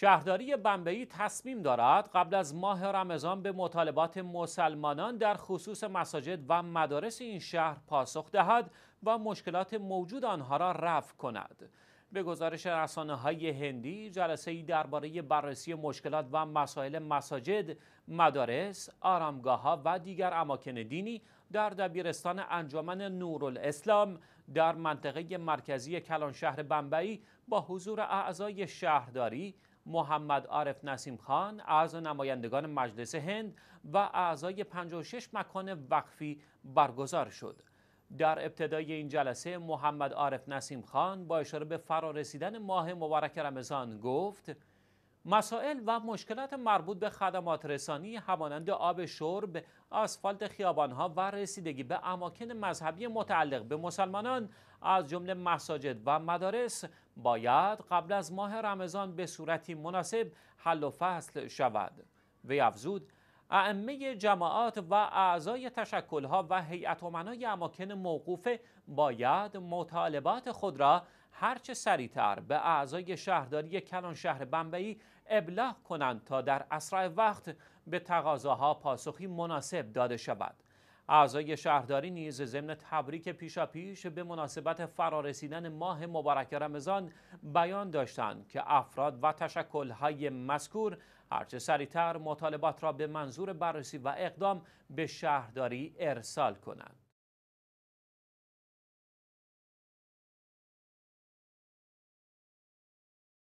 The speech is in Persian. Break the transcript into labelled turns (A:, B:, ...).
A: شهرداری بمبئی تصمیم دارد قبل از ماه رمضان به مطالبات مسلمانان در خصوص مساجد و مدارس این شهر پاسخ دهد و مشکلات موجود آنها را رفع کند. به گزارش رسانه های هندی جلسه ای درباره بررسی مشکلات و مسائل مساجد، مدارس، آرامگاه ها و دیگر اماکن دینی در دبیرستان انجمن نورالاسلام در منطقه مرکزی کلان شهر بمبئی با حضور اعضای شهرداری، محمد عارف نسیم خان، اعضا نمایندگان مجلس هند و اعضای 56 مکان وقفی برگزار شد. در ابتدای این جلسه محمد عارف نسیم خان با اشاره به فرا رسیدن ماه مبارک رمضان گفت مسائل و مشکلات مربوط به خدمات رسانی همانند آب شرب، آسفالت خیابانها و رسیدگی به اماکن مذهبی متعلق به مسلمانان از جمله مساجد و مدارس باید قبل از ماه رمضان به صورتی مناسب حل و فصل شود. وی افزود ائمه جماعات و اعضای تشکلها و امنای اماکن موقوفه باید مطالبات خود را هرچه سریعتر به اعضای شهرداری کلان شهر بمبئی ابلاغ کنند تا در اسرع وقت به تقاضاها پاسخی مناسب داده شود اعضای شهرداری نیز ضمن تبریک پیشا پیش به مناسبت فرارسیدن ماه مبارک رمضان بیان داشتند که افراد و تشکلهای مذکور هرچه سریعتر مطالبات را به منظور بررسی و اقدام به شهرداری ارسال کنند.